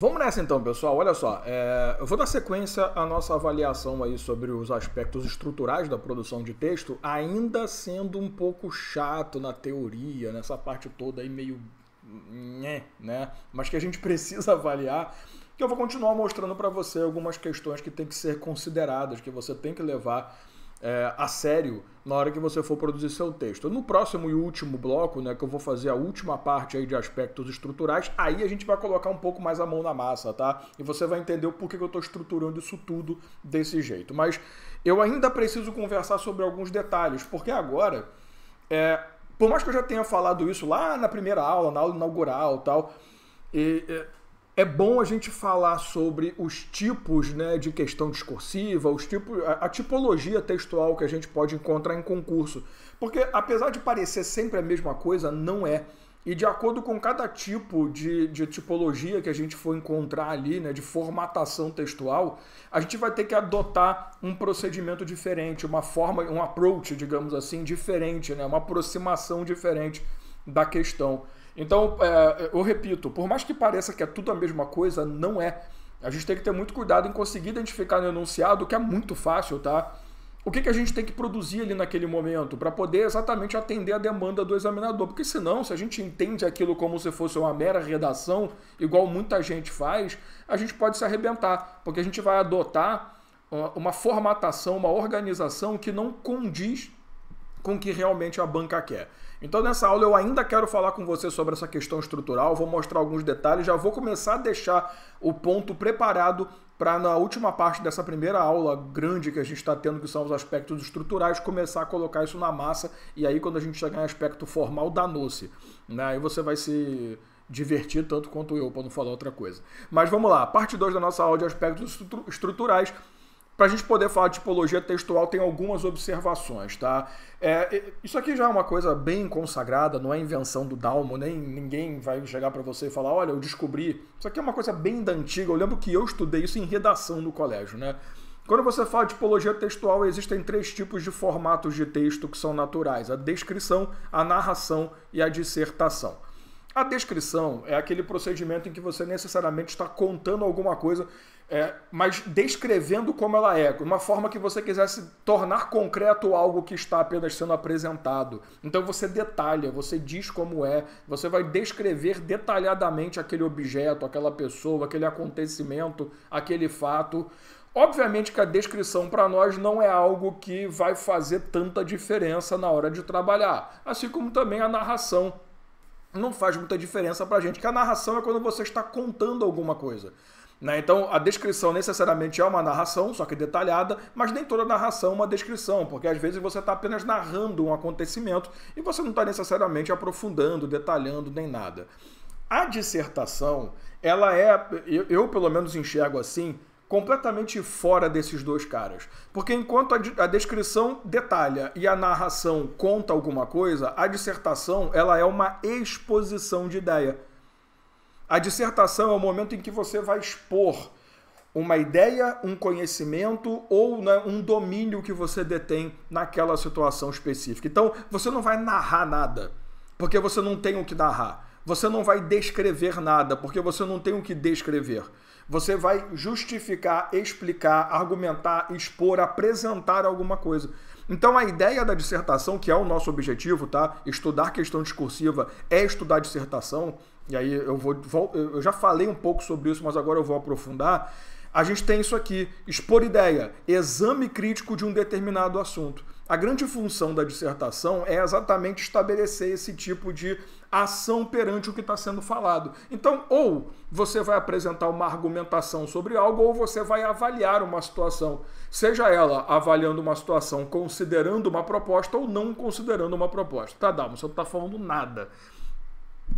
Vamos nessa então, pessoal. Olha só, é... eu vou dar sequência à nossa avaliação aí sobre os aspectos estruturais da produção de texto, ainda sendo um pouco chato na teoria, nessa parte toda aí meio né, mas que a gente precisa avaliar, que eu vou continuar mostrando para você algumas questões que tem que ser consideradas, que você tem que levar é, a sério na hora que você for produzir seu texto. No próximo e último bloco, né, que eu vou fazer a última parte aí de aspectos estruturais, aí a gente vai colocar um pouco mais a mão na massa, tá? E você vai entender o porquê que eu estou estruturando isso tudo desse jeito. Mas eu ainda preciso conversar sobre alguns detalhes, porque agora, é, por mais que eu já tenha falado isso lá na primeira aula, na aula inaugural tal, e, é bom a gente falar sobre os tipos né, de questão discursiva, os tipos, a, a, tipologia textual que a gente pode encontrar em concurso. Porque, apesar de parecer sempre a mesma coisa, não é. E de acordo com cada tipo de, de tipologia que a gente for encontrar ali, né, de formatação textual, a gente vai ter que adotar um procedimento diferente, uma forma, um approach, digamos assim, diferente, né, uma aproximação diferente da questão. Então, é, eu repito, por mais que pareça que é tudo a mesma coisa, não é. A gente tem que ter muito cuidado em conseguir identificar no enunciado, que é muito fácil, tá? O que, que a gente tem que produzir ali naquele momento para poder exatamente atender a demanda do examinador. Porque senão, se a gente entende aquilo como se fosse uma mera redação, igual muita gente faz, a gente pode se arrebentar, porque a gente vai adotar uma formatação, uma organização que não condiz com o que realmente a banca quer. Então nessa aula eu ainda quero falar com você sobre essa questão estrutural, vou mostrar alguns detalhes, já vou começar a deixar o ponto preparado para na última parte dessa primeira aula grande que a gente está tendo, que são os aspectos estruturais, começar a colocar isso na massa e aí quando a gente chegar em aspecto formal, danou-se. Né? Aí você vai se divertir tanto quanto eu, para não falar outra coisa. Mas vamos lá, parte 2 da nossa aula de aspectos estruturais para a gente poder falar de tipologia textual, tem algumas observações, tá? É, é, isso aqui já é uma coisa bem consagrada, não é invenção do Dalmo, nem ninguém vai chegar para você e falar, olha, eu descobri. Isso aqui é uma coisa bem da antiga, eu lembro que eu estudei isso em redação no colégio, né? Quando você fala de tipologia textual, existem três tipos de formatos de texto que são naturais: a descrição, a narração e a dissertação. A descrição é aquele procedimento em que você necessariamente está contando alguma coisa é, mas descrevendo como ela é, uma forma que você quisesse tornar concreto algo que está apenas sendo apresentado. Então você detalha, você diz como é, você vai descrever detalhadamente aquele objeto, aquela pessoa, aquele acontecimento, aquele fato. Obviamente que a descrição para nós não é algo que vai fazer tanta diferença na hora de trabalhar, assim como também a narração. Não faz muita diferença para a gente, que a narração é quando você está contando alguma coisa. Né? Então, a descrição necessariamente é uma narração, só que detalhada, mas nem toda narração é uma descrição, porque às vezes você está apenas narrando um acontecimento e você não está necessariamente aprofundando, detalhando nem nada. A dissertação, ela é, eu, eu pelo menos enxergo assim, completamente fora desses dois caras. Porque enquanto a, a, descrição detalha e a narração conta alguma coisa, a dissertação ela é uma exposição de ideia. A dissertação é o momento em que você vai expor uma ideia, um conhecimento ou né, um domínio que você detém naquela situação específica. Então, você não vai narrar nada, porque você não tem o que narrar. Você não vai descrever nada, porque você não tem o que descrever. Você vai justificar, explicar, argumentar, expor, apresentar alguma coisa. Então a ideia da dissertação, que é o nosso objetivo, tá? Estudar questão discursiva é estudar dissertação, e aí eu vou, eu já falei um pouco sobre isso, mas agora eu vou aprofundar. A gente tem isso aqui, expor ideia, exame crítico de um determinado assunto. A grande função da dissertação é exatamente estabelecer esse tipo de ação perante o que está sendo falado. Então, ou você vai apresentar uma argumentação sobre algo, ou você vai avaliar uma situação. Seja ela avaliando uma situação considerando uma proposta ou não considerando uma proposta. Tá, Dalmo, você não está falando nada.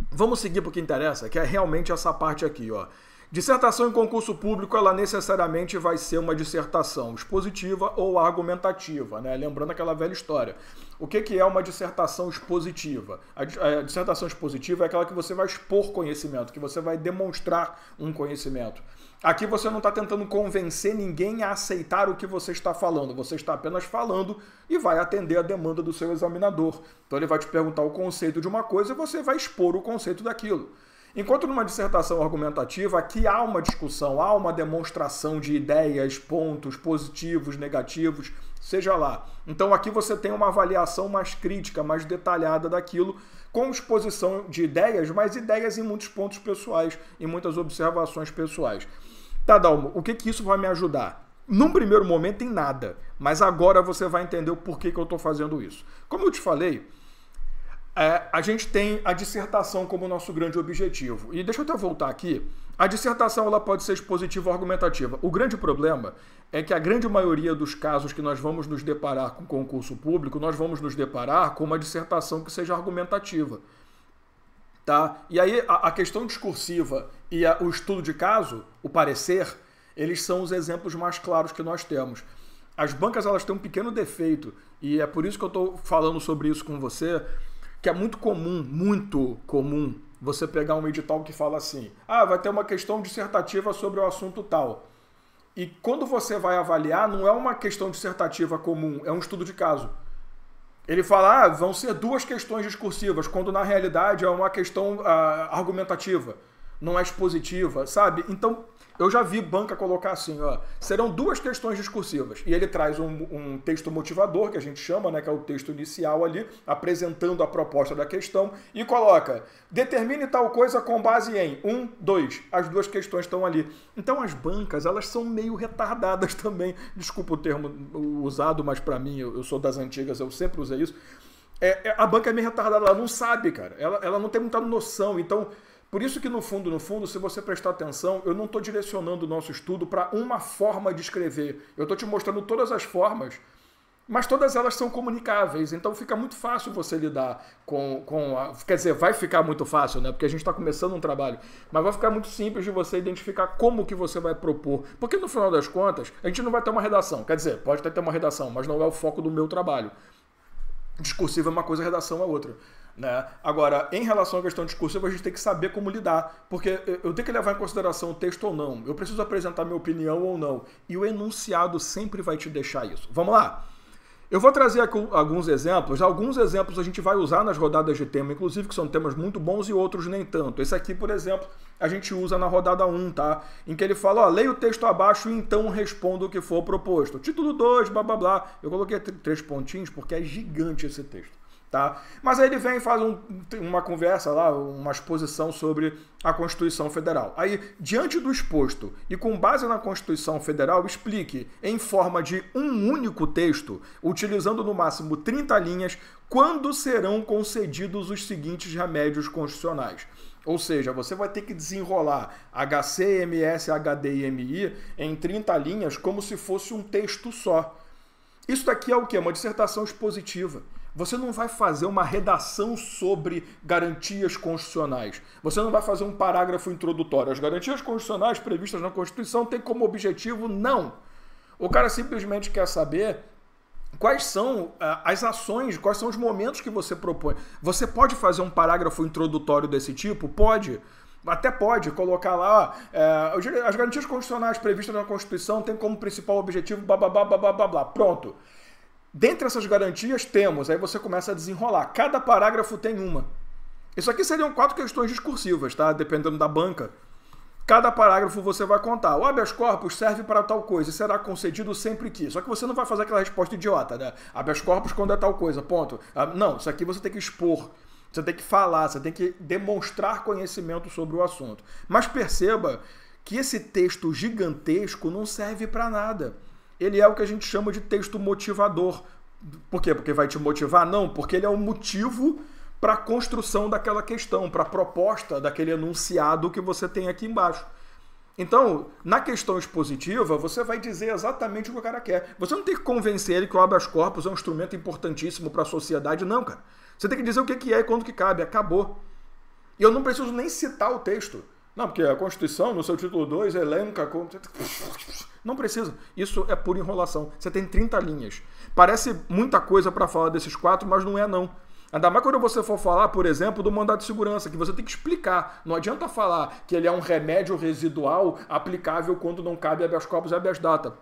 Vamos seguir para o que interessa, que é realmente essa parte aqui, ó. Dissertação em concurso público, ela necessariamente vai ser uma dissertação expositiva ou argumentativa, né? Lembrando aquela velha história. O que, que é uma dissertação expositiva? A, dissertação expositiva é aquela que você vai expor conhecimento, que você vai demonstrar um conhecimento. Aqui você não está tentando convencer ninguém a aceitar o que você está falando, você está apenas falando e vai atender a demanda do seu examinador. Então ele vai te perguntar o conceito de uma coisa e você vai expor o conceito daquilo. Enquanto numa dissertação argumentativa, aqui há uma discussão, há uma demonstração de ideias, pontos positivos, negativos, seja lá. Então aqui você tem uma avaliação mais crítica, mais detalhada daquilo, com exposição de ideias, mas ideias em muitos pontos pessoais, em muitas observações pessoais. Tá, Dalmo, o que, que isso vai me ajudar? Num primeiro momento, em nada. Mas agora você vai entender o porquê que eu estou fazendo isso. Como eu te falei, é, a gente tem a dissertação como nosso grande objetivo. E deixa eu até voltar aqui. A dissertação ela pode ser expositiva ou argumentativa. O grande problema é que a grande maioria dos casos que nós vamos nos deparar com concurso público, nós vamos nos deparar com uma dissertação que seja argumentativa. Tá? E aí a, a questão discursiva e a, o estudo de caso, o parecer, eles são os exemplos mais claros que nós temos. As bancas elas têm um pequeno defeito e é por isso que eu estou falando sobre isso com você, que é muito comum, muito comum você pegar um edital que fala assim: "Ah, vai ter uma questão dissertativa sobre o assunto tal". E quando você vai avaliar, não é uma questão dissertativa comum, é um estudo de caso. Ele fala, ah, vão ser duas questões discursivas, quando na realidade é uma questão ah, argumentativa não é expositiva, sabe? Então, eu já vi banca colocar assim, ó, serão duas questões discursivas. E ele traz um, um, texto motivador, que a gente chama, né, que é o texto inicial ali, apresentando a proposta da questão, e coloca, determine tal coisa com base em um, dois. As duas questões estão ali. Então as bancas, elas são meio retardadas também. Desculpa o termo usado, mas para mim, eu, sou das antigas, eu sempre usei isso. É, é, a banca é meio retardada, ela não sabe, cara. Ela, ela não tem muita noção. Então, por isso que no fundo, no fundo, se você prestar atenção, eu não estou direcionando o nosso estudo para uma forma de escrever. Eu estou te mostrando todas as formas, mas todas elas são comunicáveis. Então fica muito fácil você lidar com, com a, quer dizer, vai ficar muito fácil, né? Porque a gente está começando um trabalho, mas vai ficar muito simples de você identificar como que você vai propor, porque no final das contas a gente não vai ter uma redação. Quer dizer, pode até ter uma redação, mas não é o foco do meu trabalho discursiva é uma coisa, redação é outra. Né? Agora, em relação à questão discursiva, a gente tem que saber como lidar, porque eu tenho que levar em consideração o texto ou não, eu preciso apresentar minha opinião ou não, e o enunciado sempre vai te deixar isso. Vamos lá! Eu vou trazer aqui alguns exemplos. Alguns exemplos a gente vai usar nas rodadas de tema, inclusive, que são temas muito bons e outros nem tanto. Esse aqui, por exemplo, a gente usa na rodada 1, tá? Em que ele fala, ó, leia o texto abaixo e então responda o que for proposto. Título 2, blá blá blá. Eu coloquei três pontinhos porque é gigante esse texto. Tá? Mas aí ele vem e faz um, uma conversa lá, uma exposição sobre a Constituição Federal. Aí, diante do exposto e com base na Constituição Federal, explique em forma de um único texto, utilizando no máximo 30 linhas, quando serão concedidos os seguintes remédios constitucionais. Ou seja, você vai ter que desenrolar HC, MS, HD e MI em 30 linhas como se fosse um texto só. Isso daqui é o que? É uma dissertação expositiva. Você não vai fazer uma redação sobre garantias constitucionais. Você não vai fazer um parágrafo introdutório. As garantias constitucionais previstas na Constituição têm como objetivo não. O cara simplesmente quer saber quais são eh, as ações, quais são os momentos que você propõe. Você pode fazer um parágrafo introdutório desse tipo? Pode. Até pode colocar lá, ó, eh, as garantias constitucionais previstas na Constituição têm como principal objetivo blá blá blá blá blá blá. Pronto. Dentre essas garantias temos, aí você começa a desenrolar. Cada parágrafo tem uma. Isso aqui seriam quatro questões discursivas, tá? Dependendo da banca. Cada parágrafo você vai contar. O habeas corpus serve para tal coisa e será concedido sempre que. Só que você não vai fazer aquela resposta idiota, né? Habeas corpus quando é tal coisa, ponto. Ah, não, isso aqui você tem que expor. Você tem que falar, você tem que demonstrar conhecimento sobre o assunto. Mas perceba que esse texto gigantesco não serve para nada ele é o que a gente chama de texto motivador. Por quê? Porque vai te motivar? Não, porque ele é o motivo para a construção daquela questão, para a proposta daquele enunciado que você tem aqui embaixo. Então, na questão expositiva, você vai dizer exatamente o que o cara quer. Você não tem que convencer ele que o habeas corpus é um instrumento importantíssimo para a sociedade, não, cara. Você tem que dizer o que é e quando que cabe. Acabou. E eu não preciso nem citar o texto. Não, porque a Constituição, no seu título 2, elenca é como. Não precisa. Isso é pura enrolação. Você tem 30 linhas. Parece muita coisa para falar desses quatro, mas não é, não. Ainda mais quando você for falar, por exemplo, do mandato de segurança, que você tem que explicar. Não adianta falar que ele é um remédio residual aplicável quando não cabe habeas corpus e habeas data.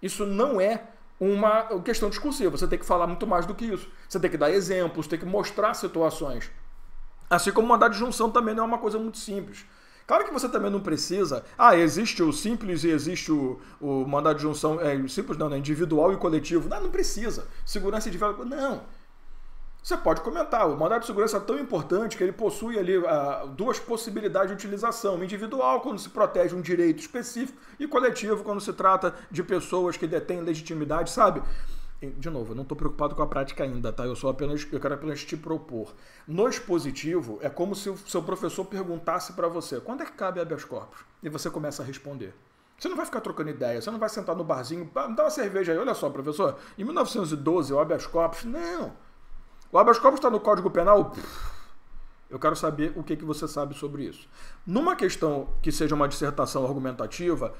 Isso não é uma questão discursiva. Você tem que falar muito mais do que isso. Você tem que dar exemplos, tem que mostrar situações. Assim como mandar de junção também não é uma coisa muito simples. Claro que você também não precisa. Ah, existe o simples e existe o, o mandado de junção. É, simples não, né? Individual e coletivo. Não, não precisa. Segurança individual. Não. Você pode comentar. O mandado de segurança é tão importante que ele possui ali ah, duas possibilidades de utilização: individual, quando se protege um direito específico, e coletivo, quando se trata de pessoas que detêm legitimidade, sabe? de novo, eu não estou preocupado com a prática ainda, tá? Eu sou apenas, eu quero apenas te propor. No expositivo, é como se o seu professor perguntasse para você, quando é que cabe habeas corpus? E você começa a responder. Você não vai ficar trocando ideia, você não vai sentar no barzinho, ah, me dá uma cerveja aí, olha só, professor, em 1912 o habeas corpus, não. O habeas corpus está no Código Penal, Pff, eu quero saber o que, que você sabe sobre isso. Numa questão que seja uma dissertação argumentativa,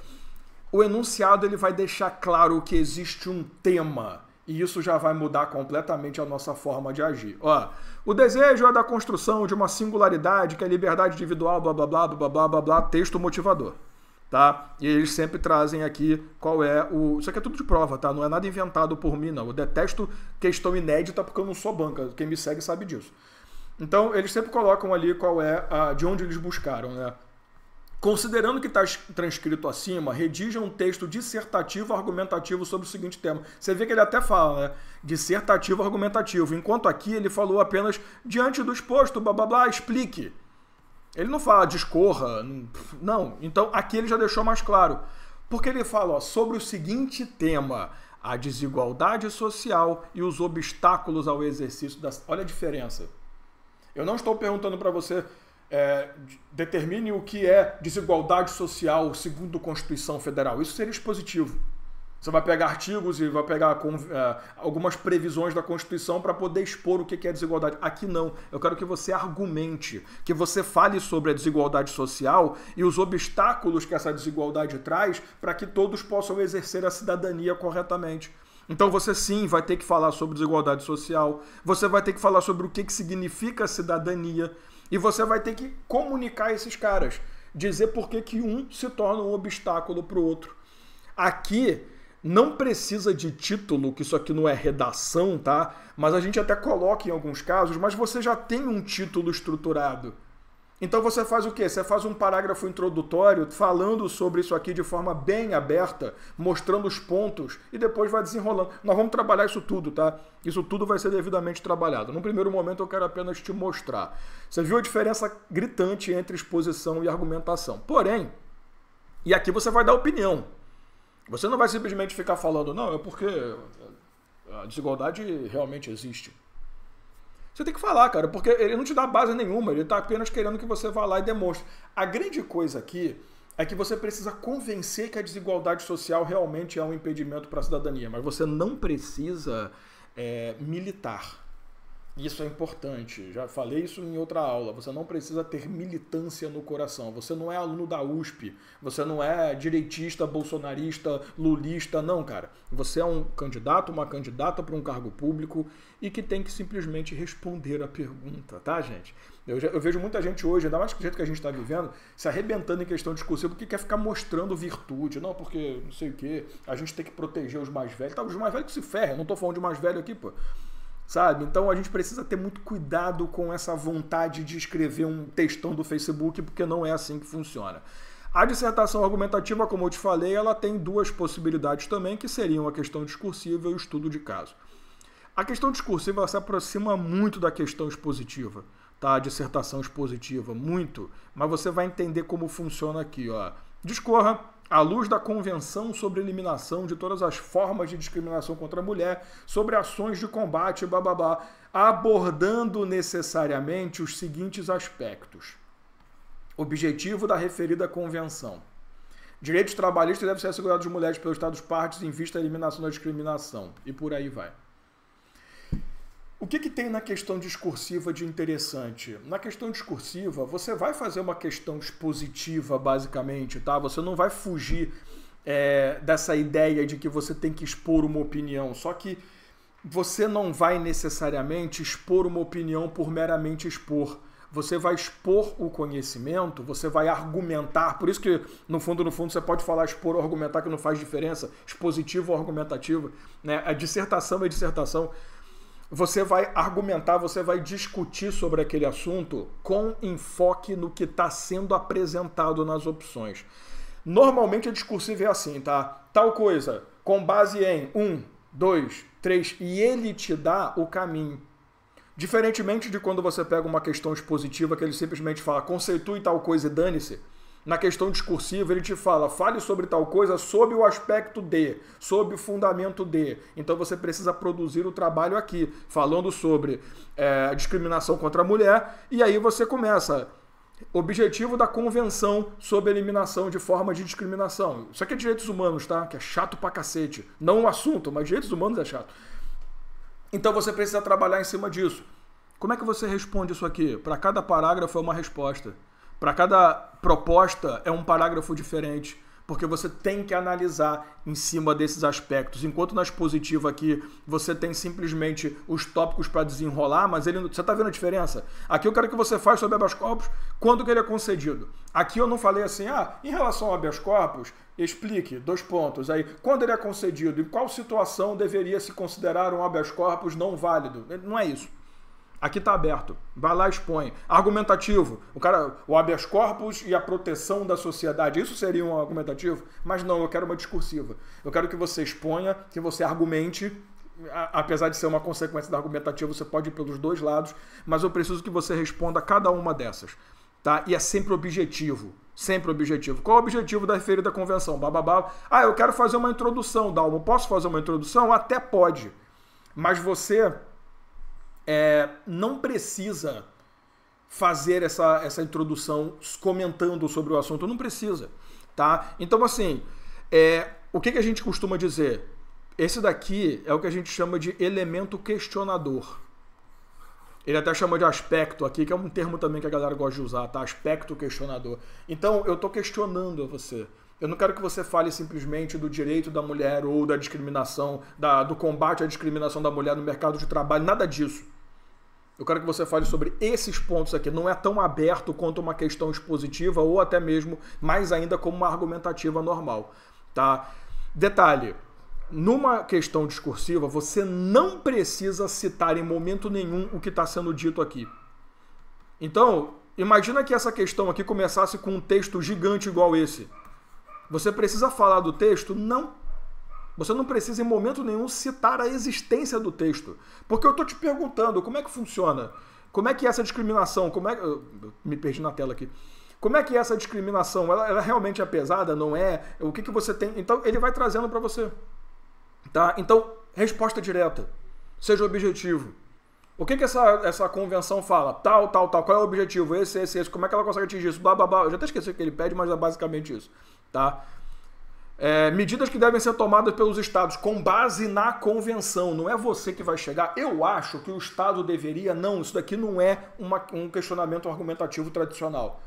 o enunciado ele vai deixar claro que existe um tema e isso já vai mudar completamente a nossa forma de agir. Ó, o desejo é da construção de uma singularidade, que é liberdade individual, blá blá blá blá blá blá blá, texto motivador. Tá? E eles sempre trazem aqui qual é o. Isso aqui é tudo de prova, tá? Não é nada inventado por mim, não. Eu detesto questão inédita porque eu não sou banca. Quem me segue sabe disso. Então, eles sempre colocam ali qual é a, de onde eles buscaram, né? Considerando que está transcrito acima, redija um texto dissertativo argumentativo sobre o seguinte tema. Você vê que ele até fala, né? Dissertativo argumentativo. Enquanto aqui ele falou apenas diante do exposto, blá blá blá, explique. Ele não fala discorra, não. Então aqui ele já deixou mais claro. Porque ele fala ó, sobre o seguinte tema: a desigualdade social e os obstáculos ao exercício das. Olha a diferença. Eu não estou perguntando para você é, determine o que é desigualdade social segundo a Constituição Federal. Isso seria expositivo. Você vai pegar artigos e vai pegar é, algumas previsões da Constituição para poder expor o que é desigualdade. Aqui não. Eu quero que você argumente, que você fale sobre a desigualdade social e os obstáculos que essa desigualdade traz para que todos possam exercer a cidadania corretamente. Então você sim vai ter que falar sobre desigualdade social, você vai ter que falar sobre o que, que significa cidadania. E você vai ter que comunicar esses caras, dizer por que, que um se torna um obstáculo para o outro. Aqui não precisa de título, que isso aqui não é redação, tá? Mas a gente até coloca em alguns casos, mas você já tem um título estruturado. Então você faz o quê? Você faz um parágrafo introdutório falando sobre isso aqui de forma bem aberta, mostrando os pontos e depois vai desenrolando. Nós vamos trabalhar isso tudo, tá? Isso tudo vai ser devidamente trabalhado. No primeiro momento eu quero apenas te mostrar. Você viu a diferença gritante entre exposição e argumentação. Porém, e aqui você vai dar opinião. Você não vai simplesmente ficar falando, não, é porque a desigualdade realmente existe. Você tem que falar, cara, porque ele não te dá base nenhuma, ele está apenas querendo que você vá lá e demonstre. A grande coisa aqui é que você precisa convencer que a desigualdade social realmente é um impedimento para a cidadania, mas você não precisa é, militar. Isso é importante. Já falei isso em outra aula. Você não precisa ter militância no coração. Você não é aluno da USP. Você não é direitista, bolsonarista, lulista. Não, cara. Você é um candidato, uma candidata para um cargo público e que tem que simplesmente responder a pergunta, tá, gente? Eu, já, eu vejo muita gente hoje, ainda mais do jeito que a gente está vivendo, se arrebentando em questão discursiva porque quer ficar mostrando virtude. Não, porque não sei o quê. A gente tem que proteger os mais velhos. Tá, os mais velhos que se ferram. Não estou falando de mais velho aqui, pô sabe? Então a gente precisa ter muito cuidado com essa vontade de escrever um textão do Facebook, porque não é assim que funciona. A dissertação argumentativa, como eu te falei, ela tem duas possibilidades também, que seriam a questão discursiva e o estudo de caso. A questão discursiva se aproxima muito da questão expositiva, tá? A dissertação expositiva, muito, mas você vai entender como funciona aqui, ó. Discorra à luz da Convenção sobre Eliminação de Todas as Formas de Discriminação contra a Mulher, sobre ações de combate, blá, abordando necessariamente os seguintes aspectos. Objetivo da referida convenção. Direitos trabalhistas devem ser assegurados às mulheres pelos Estados partes em vista da eliminação da discriminação. E por aí vai. O que, que tem na questão discursiva de interessante? Na questão discursiva, você vai fazer uma questão expositiva, basicamente, tá? Você não vai fugir é, dessa ideia de que você tem que expor uma opinião. Só que você não vai necessariamente expor uma opinião por meramente expor. Você vai expor o conhecimento, você vai argumentar. Por isso que, no fundo, no fundo, você pode falar expor ou argumentar, que não faz diferença, expositivo ou argumentativo. Né? A dissertação é dissertação você vai argumentar, você vai discutir sobre aquele assunto com enfoque no que está sendo apresentado nas opções. Normalmente a discursiva é assim, tá? Tal coisa, com base em um, dois, três, e ele te dá o caminho. Diferentemente de quando você pega uma questão expositiva que ele simplesmente fala conceitue tal coisa e dane-se na questão discursiva, ele te fala, fale sobre tal coisa sob o aspecto de, sob o fundamento de. Então você precisa produzir o trabalho aqui, falando sobre é, discriminação contra a mulher, e aí você começa. Objetivo da Convenção sobre Eliminação de Forma de Discriminação. Isso aqui é direitos humanos, tá? Que é chato pra cacete. Não o um assunto, mas direitos humanos é chato. Então você precisa trabalhar em cima disso. Como é que você responde isso aqui? Para cada parágrafo é uma resposta. Para cada proposta é um parágrafo diferente, porque você tem que analisar em cima desses aspectos. Enquanto na expositiva aqui você tem simplesmente os tópicos para desenrolar, mas ele você está vendo a diferença? Aqui eu quero que você faça sobre habeas corpus quando que ele é concedido. Aqui eu não falei assim, ah, em relação ao habeas corpus, explique, dois pontos, aí quando ele é concedido, em qual situação deveria se considerar um habeas corpus não válido. Não é isso. Aqui está aberto. Vai lá expõe. Argumentativo. O cara, o habeas corpus e a proteção da sociedade. Isso seria um argumentativo? Mas não, eu quero uma discursiva. Eu quero que você exponha, que você argumente. apesar de ser uma consequência da argumentativa, você pode ir pelos dois lados, mas eu preciso que você responda a cada uma dessas. Tá? E é sempre objetivo. Sempre objetivo. Qual é o objetivo da referida convenção? Bababá. Ah, eu quero fazer uma introdução, Dalmo. Posso fazer uma introdução? Até pode. Mas você é, não precisa fazer essa, essa introdução comentando sobre o assunto, não precisa, tá? Então, assim, é, o que, que a gente costuma dizer? Esse daqui é o que a gente chama de elemento questionador. Ele até chama de aspecto aqui, que é um termo também que a galera gosta de usar, tá? Aspecto questionador. Então, eu estou questionando você. Eu não quero que você fale simplesmente do direito da mulher ou da discriminação, da, do combate à discriminação da mulher no mercado de trabalho, nada disso. Eu quero que você fale sobre esses pontos aqui. Não é tão aberto quanto uma questão expositiva ou até mesmo mais ainda como uma argumentativa normal, tá? Detalhe, numa questão discursiva, você não precisa citar em momento nenhum o que está sendo dito aqui. Então, imagina que essa questão aqui começasse com um texto gigante igual esse. Você precisa falar do texto? Não você não precisa em momento nenhum citar a existência do texto. Porque eu estou te perguntando como é que funciona. Como é que é essa discriminação? Como é. Me perdi na tela aqui. Como é que é essa discriminação? Ela, ela realmente é pesada? Não é? O que, que você tem? Então ele vai trazendo para você. Tá? Então, resposta direta. Seja objetivo. O que, que essa, essa convenção fala? Tal, tal, tal. Qual é o objetivo? Esse, esse, esse. Como é que ela consegue atingir isso? Blá, blá, blá. Eu já até esqueci o que ele pede, mas é basicamente isso. Tá? É, medidas que devem ser tomadas pelos estados com base na convenção. Não é você que vai chegar. Eu acho que o estado deveria. Não, isso daqui não é uma, um questionamento argumentativo tradicional.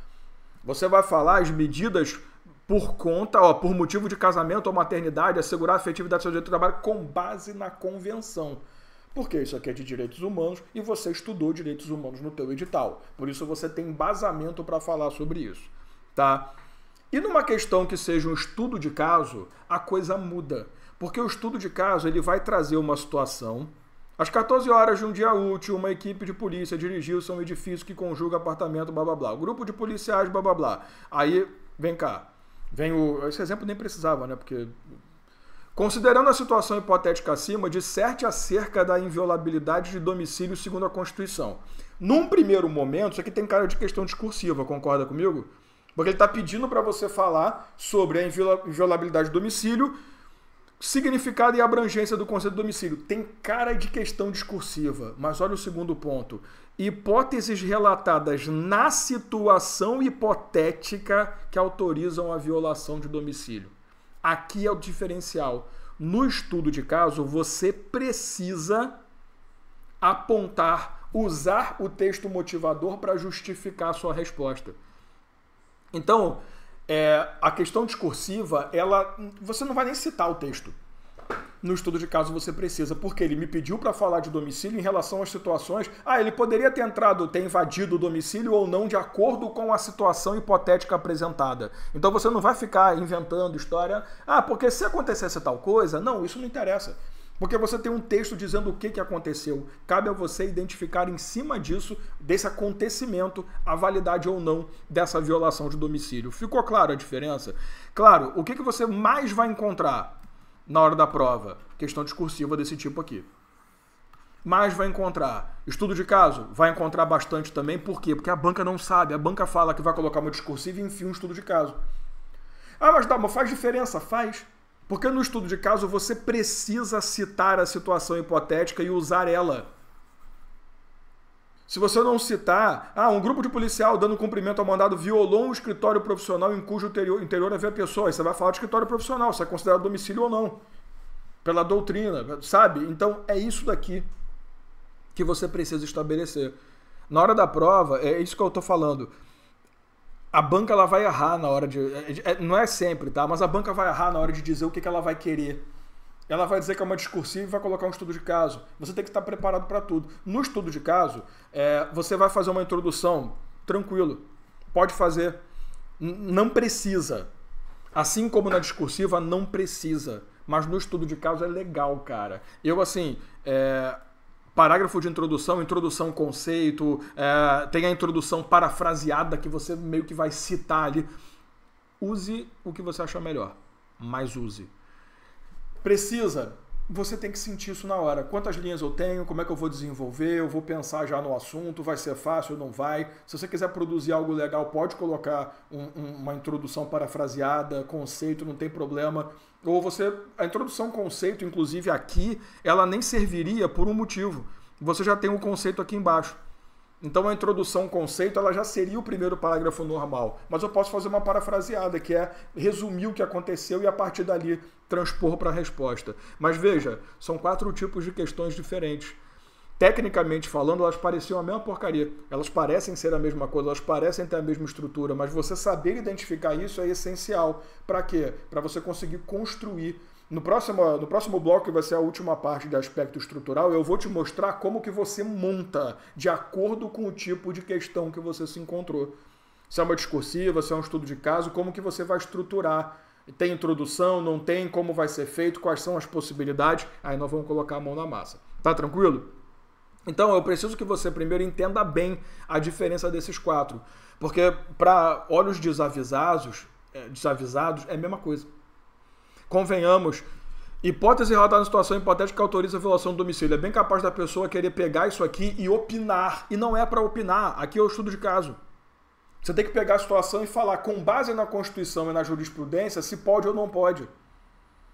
Você vai falar as medidas por conta, ó, por motivo de casamento ou maternidade, assegurar a efetividade do seu direito de trabalho com base na convenção. Porque isso aqui é de direitos humanos e você estudou direitos humanos no teu edital. Por isso você tem embasamento para falar sobre isso, tá? E numa questão que seja um estudo de caso, a coisa muda, porque o estudo de caso ele vai trazer uma situação. Às 14 horas de um dia útil, uma equipe de polícia dirigiu-se a um edifício que conjuga apartamento, blá blá blá. O grupo de policiais, blá blá blá. Aí, vem cá. Vem o. Esse exemplo nem precisava, né? Porque Considerando a situação hipotética acima, disserte acerca da inviolabilidade de domicílio segundo a Constituição. Num primeiro momento, isso aqui tem cara de questão discursiva, concorda comigo? Porque ele está pedindo para você falar sobre a inviolabilidade do domicílio, significado e abrangência do conceito de domicílio. Tem cara de questão discursiva, mas olha o segundo ponto. Hipóteses relatadas na situação hipotética que autorizam a violação de domicílio. Aqui é o diferencial. No estudo de caso, você precisa apontar, usar o texto motivador para justificar a sua resposta. Então, é, a questão discursiva, ela, você não vai nem citar o texto. No estudo de caso você precisa, porque ele me pediu para falar de domicílio em relação às situações. Ah, ele poderia ter entrado, ter invadido o domicílio ou não, de acordo com a situação hipotética apresentada. Então você não vai ficar inventando história. Ah, porque se acontecesse tal coisa, não, isso não interessa. Porque você tem um texto dizendo o que, que aconteceu. Cabe a você identificar em cima disso, desse acontecimento, a validade ou não dessa violação de domicílio. Ficou claro a diferença? Claro, o que, que você mais vai encontrar na hora da prova? Questão discursiva desse tipo aqui. Mais vai encontrar. Estudo de caso vai encontrar bastante também. Por quê? Porque a banca não sabe. A banca fala que vai colocar uma discursiva e enfim um estudo de caso. Ah, mas dá, mas faz diferença? Faz. Porque no estudo de caso você precisa citar a situação hipotética e usar ela. Se você não citar, ah, um grupo de policial dando cumprimento ao mandado violou um escritório profissional em cujo interior, interior havia pessoas, você vai falar de escritório profissional, se é considerado domicílio ou não, pela doutrina, sabe? Então é isso daqui que você precisa estabelecer. Na hora da prova, é isso que eu estou falando a banca ela vai errar na hora de. É, é, não é sempre, tá? Mas a banca vai errar na hora de dizer o que, que ela vai querer. Ela vai dizer que é uma discursiva e vai colocar um estudo de caso. Você tem que estar preparado para tudo. No estudo de caso, é, você vai fazer uma introdução, tranquilo. Pode fazer. não precisa. Assim como na discursiva, não precisa. Mas no estudo de caso é legal, cara. Eu, assim, é, parágrafo de introdução, introdução conceito, é, tem a introdução parafraseada que você meio que vai citar ali. Use o que você achar melhor, mas use. Precisa você tem que sentir isso na hora. Quantas linhas eu tenho, como é que eu vou desenvolver, eu vou pensar já no assunto, vai ser fácil ou não vai. Se você quiser produzir algo legal, pode colocar um, um, uma introdução parafraseada, conceito, não tem problema. Ou você. A introdução conceito, inclusive aqui, ela nem serviria por um motivo. Você já tem o um conceito aqui embaixo. Então a introdução, o conceito, ela já seria o primeiro parágrafo normal. Mas eu posso fazer uma parafraseada, que é resumir o que aconteceu e a partir dali transpor para a resposta. Mas veja, são quatro tipos de questões diferentes. Tecnicamente falando, elas pareciam a mesma porcaria. Elas parecem ser a mesma coisa, elas parecem ter a mesma estrutura, mas você saber identificar isso é essencial. Para quê? Para você conseguir construir no próximo, no próximo bloco, que vai ser a última parte de aspecto estrutural, eu vou te mostrar como que você monta de acordo com o tipo de questão que você se encontrou. Se é uma discursiva, se é um estudo de caso, como que você vai estruturar. Tem introdução, não tem, como vai ser feito, quais são as possibilidades. Aí nós vamos colocar a mão na massa. Tá tranquilo? Então, eu preciso que você primeiro entenda bem a diferença desses quatro. Porque para olhos desavisados, é, desavisados é a mesma coisa. Convenhamos, hipótese relatada na situação hipotética que autoriza a violação do domicílio. É bem capaz da pessoa querer pegar isso aqui e opinar. E não é para opinar. Aqui é o estudo de caso. Você tem que pegar a situação e falar, com base na Constituição e na jurisprudência, se pode ou não pode.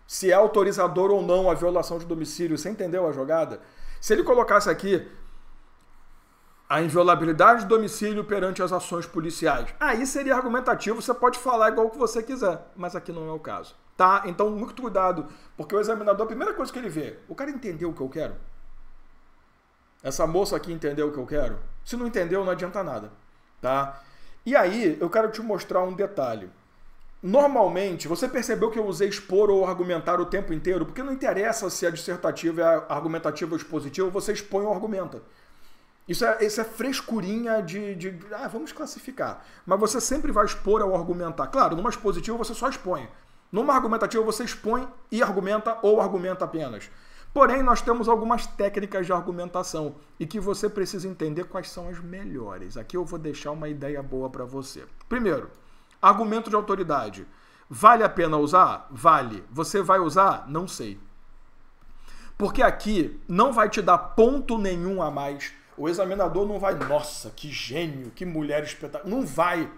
Se é autorizador ou não a violação de domicílio. Você entendeu a jogada? Se ele colocasse aqui a inviolabilidade do domicílio perante as ações policiais, aí seria argumentativo, você pode falar igual que você quiser, mas aqui não é o caso. Tá? Então, muito cuidado, porque o examinador, a primeira coisa que ele vê, o cara entendeu o que eu quero? Essa moça aqui entendeu o que eu quero? Se não entendeu, não adianta nada, tá? E aí, eu quero te mostrar um detalhe. Normalmente, você percebeu que eu usei expor ou argumentar o tempo inteiro, porque não interessa se a dissertativa é, é argumentativa ou expositiva, você expõe ou argumenta. Isso é, isso é frescurinha de, de. Ah, vamos classificar. Mas você sempre vai expor ou argumentar. Claro, numa expositiva você só expõe. Numa argumentativa, você expõe e argumenta ou argumenta apenas. Porém, nós temos algumas técnicas de argumentação e que você precisa entender quais são as melhores. Aqui eu vou deixar uma ideia boa para você. Primeiro, argumento de autoridade. Vale a pena usar? Vale. Você vai usar? Não sei. Porque aqui não vai te dar ponto nenhum a mais. O examinador não vai, nossa, que gênio, que mulher espetacular. Não vai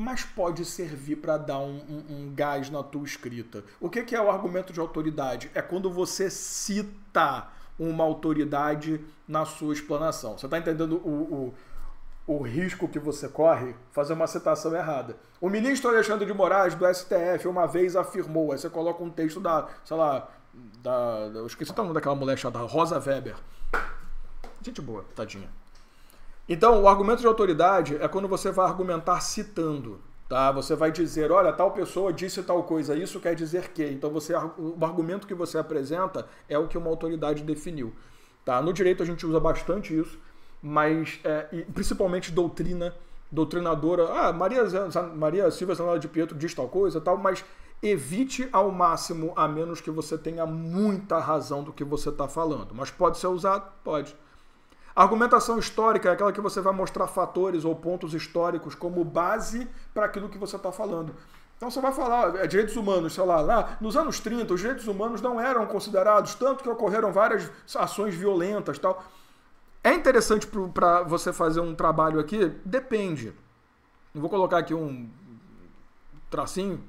mas pode servir para dar um, um, um, gás na tua escrita. O que, que é o argumento de autoridade? É quando você cita uma autoridade na sua explanação. Você está entendendo o, o, o, risco que você corre? Fazer uma citação errada. O ministro Alexandre de Moraes, do STF, uma vez afirmou, aí você coloca um texto da, sei lá, da, eu esqueci o nome daquela mulher chamada Rosa Weber. Gente boa, tadinha. Então, o argumento de autoridade é quando você vai argumentar citando. Tá? Você vai dizer, olha, tal pessoa disse tal coisa, isso quer dizer que. Então, você, o argumento que você apresenta é o que uma autoridade definiu. Tá? No direito, a gente usa bastante isso, mas é, principalmente doutrina, doutrinadora. Ah, Maria, Maria Silva Zanella de Pietro diz tal coisa, tal, mas evite ao máximo, a menos que você tenha muita razão do que você está falando. Mas pode ser usado? Pode. Argumentação histórica é aquela que você vai mostrar fatores ou pontos históricos como base para aquilo que você está falando. Então você vai falar, é, direitos humanos, sei lá, lá, nos anos 30, os direitos humanos não eram considerados, tanto que ocorreram várias ações violentas tal. É interessante para você fazer um trabalho aqui? Depende. Eu vou colocar aqui um tracinho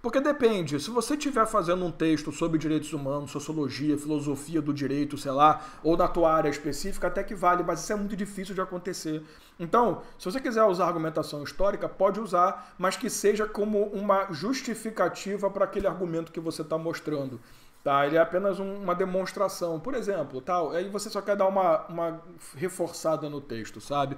porque depende, se você estiver fazendo um texto sobre direitos humanos, sociologia, filosofia do direito, sei lá, ou na tua área específica, até que vale, mas isso é muito difícil de acontecer. Então, se você quiser usar argumentação histórica, pode usar, mas que seja como uma justificativa para aquele argumento que você está mostrando. Tá? Ele é apenas um, uma demonstração, por exemplo, tal. Aí você só quer dar uma, uma reforçada no texto, sabe?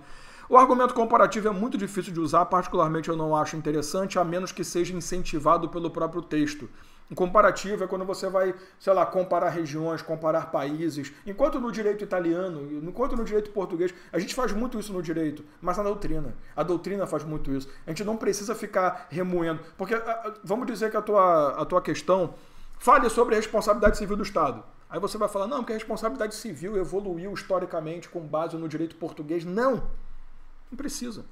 O argumento comparativo é muito difícil de usar, particularmente eu não acho interessante, a menos que seja incentivado pelo próprio texto. O comparativo é quando você vai, sei lá, comparar regiões, comparar países. Enquanto no direito italiano, enquanto no direito português, a gente faz muito isso no direito, mas na doutrina. A doutrina faz muito isso. A gente não precisa ficar remoendo. Porque ah, ah, vamos dizer que a tua, a tua questão fale sobre a responsabilidade civil do Estado. Aí você vai falar, não, porque a responsabilidade civil evoluiu historicamente com base no direito português. Não! Não precisa.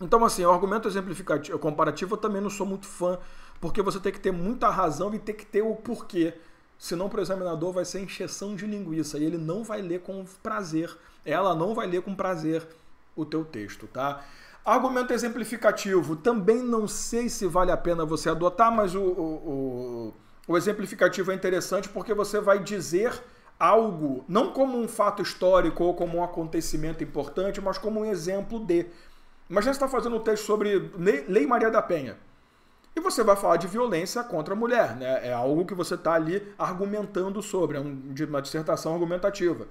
Então, assim, o argumento exemplificativo, comparativo, eu também não sou muito fã, porque você tem que ter muita razão e tem que ter o porquê. Senão, para o examinador, vai ser encheção de linguiça e ele não vai ler com prazer. Ela não vai ler com prazer o teu texto, tá? Argumento exemplificativo. Também não sei se vale a pena você adotar, mas o, o, o, o exemplificativo é interessante porque você vai dizer algo, não como um fato histórico ou como um acontecimento importante, mas como um exemplo de. Imagina você está fazendo um texto sobre Lei Maria da Penha. E você vai falar de violência contra a mulher, né? É algo que você está ali argumentando sobre, é uma dissertação argumentativa.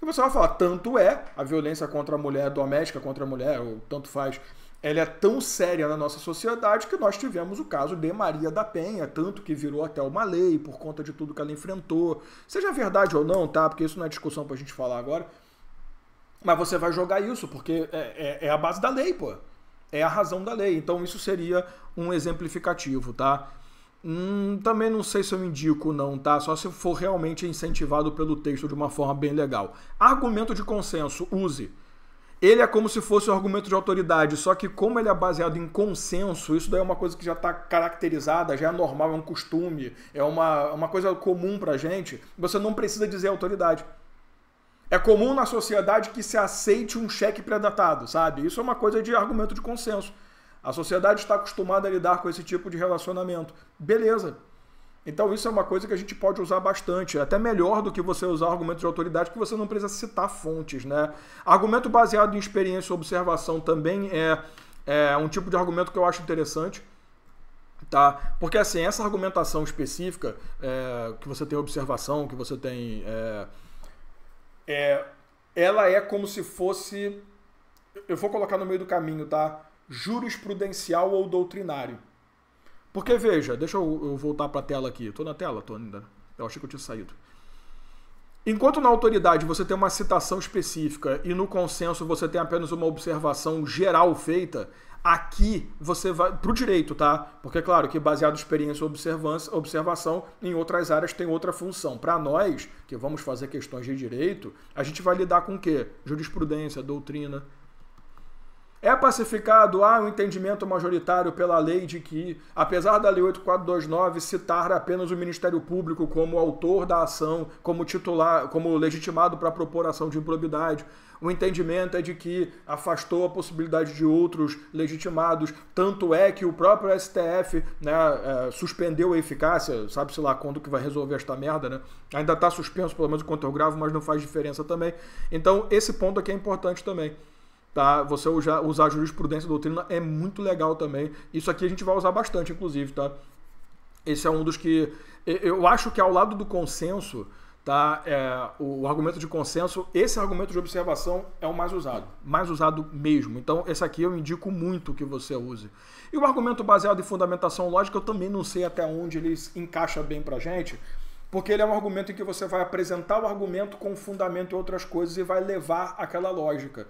E você vai falar, tanto é a violência contra a mulher doméstica, contra a mulher, ou tanto faz, ela é tão séria na nossa sociedade que nós tivemos o caso de Maria da Penha, tanto que virou até uma lei por conta de tudo que ela enfrentou. Seja verdade ou não, tá? Porque isso não é discussão pra gente falar agora. Mas você vai jogar isso, porque é, é, é a base da lei, pô. É a razão da lei. Então isso seria um exemplificativo, tá? Hum, também não sei se eu indico, não, tá? Só se for realmente incentivado pelo texto de uma forma bem legal. Argumento de consenso, use ele é como se fosse um argumento de autoridade, só que como ele é baseado em consenso, isso daí é uma coisa que já está caracterizada, já é normal, é um costume, é uma, uma coisa comum para gente, você não precisa dizer autoridade. É comum na sociedade que se aceite um cheque pré-datado, sabe? Isso é uma coisa de argumento de consenso. A sociedade está acostumada a lidar com esse tipo de relacionamento. Beleza, então isso é uma coisa que a gente pode usar bastante, é até melhor do que você usar argumentos de autoridade, que você não precisa citar fontes, né? Argumento baseado em experiência ou observação também é, é um tipo de argumento que eu acho interessante, tá? Porque assim essa argumentação específica é, que você tem observação, que você tem, é, é, ela é como se fosse, eu vou colocar no meio do caminho, tá? Jurisprudencial ou doutrinário. Porque veja, deixa eu, eu voltar para a tela aqui. Estou na tela? Estou ainda. Eu achei que eu tinha saído. Enquanto na autoridade você tem uma citação específica e no consenso você tem apenas uma observação geral feita, aqui você vai para o direito, tá? Porque, claro, que baseado em experiência observância, observação, em outras áreas tem outra função. Para nós, que vamos fazer questões de direito, a gente vai lidar com o quê? Jurisprudência, doutrina, é pacificado há um entendimento majoritário pela lei de que, apesar da Lei 8429 citar apenas o Ministério Público como autor da ação, como titular, como legitimado para propor ação de improbidade, o entendimento é de que afastou a possibilidade de outros legitimados, tanto é que o próprio STF né, é, suspendeu a eficácia, sabe-se lá quando que vai resolver esta merda, né? Ainda está suspenso, pelo menos enquanto eu gravo, mas não faz diferença também. Então, esse ponto aqui é importante também tá? Você usar, jurisprudência e doutrina é muito legal também. Isso aqui a gente vai usar bastante, inclusive, tá? Esse é um dos que. Eu acho que ao lado do consenso, tá? É, o argumento de consenso, esse argumento de observação é o mais usado, mais usado mesmo. Então, esse aqui eu indico muito que você use. E o argumento baseado em fundamentação lógica, eu também não sei até onde ele encaixa bem pra gente, porque ele é um argumento em que você vai apresentar o argumento com fundamento e outras coisas e vai levar aquela lógica.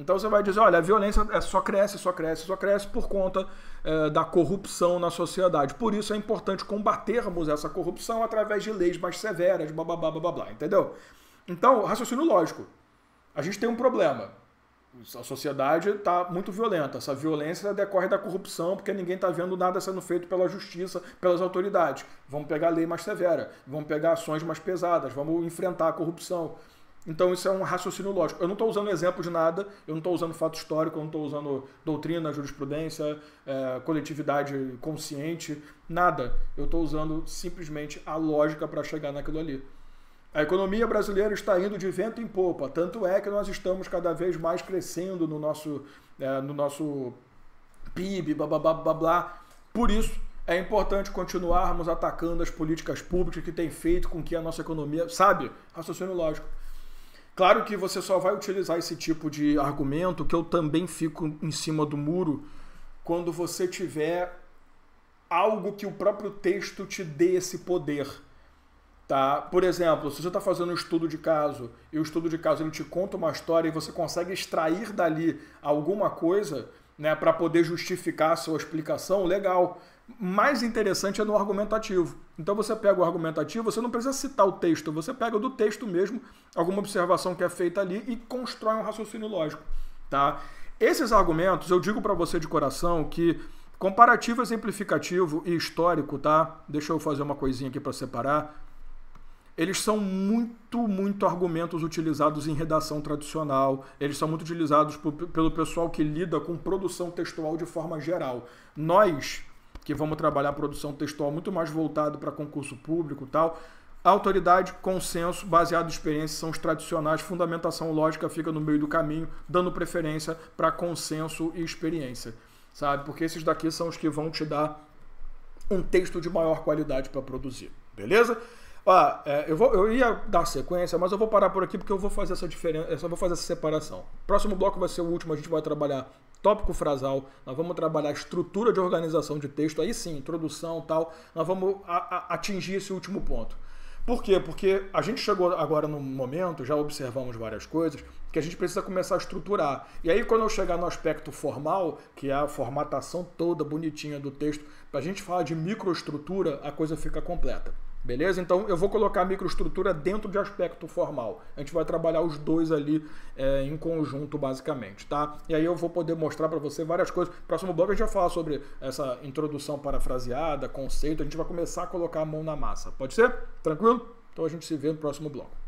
Então você vai dizer, olha, a violência é, só cresce, só cresce, só cresce por conta é, da corrupção na sociedade. Por isso é importante combatermos essa corrupção através de leis mais severas, blá blá blá blá blá, entendeu? Então, raciocínio lógico. A gente tem um problema. A sociedade está muito violenta. Essa violência decorre da corrupção, porque ninguém está vendo nada sendo feito pela justiça, pelas autoridades. Vamos pegar a lei mais severa, vamos pegar ações mais pesadas, vamos enfrentar a corrupção. Então isso é um raciocínio lógico. Eu não estou usando exemplo de nada, eu não estou usando fato histórico, eu não estou usando doutrina, jurisprudência, é, coletividade consciente, nada. Eu estou usando simplesmente a lógica para chegar naquilo ali. A economia brasileira está indo de vento em popa, tanto é que nós estamos cada vez mais crescendo no nosso, é, no nosso PIB, blá, blá, blá, blá, blá. Por isso, é importante continuarmos atacando as políticas públicas que têm feito com que a nossa economia, sabe, raciocínio lógico. Claro que você só vai utilizar esse tipo de argumento, que eu também fico em cima do muro, quando você tiver algo que o próprio texto te dê esse poder. Tá? Por exemplo, se você está fazendo um estudo de caso e o estudo de caso ele te conta uma história e você consegue extrair dali alguma coisa né, para poder justificar a sua explicação, legal mais interessante é no argumentativo. Então você pega o argumentativo, você não precisa citar o texto, você pega do texto mesmo alguma observação que é feita ali e constrói um raciocínio lógico, tá? Esses argumentos, eu digo para você de coração que comparativo, exemplificativo e histórico, tá? Deixa eu fazer uma coisinha aqui para separar. Eles são muito, muito argumentos utilizados em redação tradicional. Eles são muito utilizados por, pelo pessoal que lida com produção textual de forma geral. Nós, que vamos trabalhar produção textual muito mais voltado para concurso público e tal. Autoridade, consenso, baseado em experiência, são os tradicionais. Fundamentação lógica fica no meio do caminho, dando preferência para consenso e experiência, sabe? Porque esses daqui são os que vão te dar um texto de maior qualidade para produzir, beleza? Ó, é, eu, vou, eu ia dar sequência, mas eu vou parar por aqui porque eu vou fazer essa diferença, eu vou fazer essa separação. Próximo bloco vai ser o último, a gente vai trabalhar tópico frasal, nós vamos trabalhar estrutura de organização de texto, aí sim, introdução tal, nós vamos a, a, atingir esse último ponto. Por quê? Porque a gente chegou agora num momento, já observamos várias coisas, que a gente precisa começar a estruturar. E aí, quando eu chegar no aspecto formal, que é a formatação toda bonitinha do texto, para a gente falar de microestrutura, a coisa fica completa. Beleza? Então eu vou colocar a microestrutura dentro de aspecto formal. A gente vai trabalhar os dois ali é, em conjunto, basicamente, tá? E aí eu vou poder mostrar para você várias coisas. Próximo bloco a gente vai falar sobre essa introdução parafraseada, conceito. A gente vai começar a colocar a mão na massa. Pode ser? Tranquilo? Então a gente se vê no próximo bloco.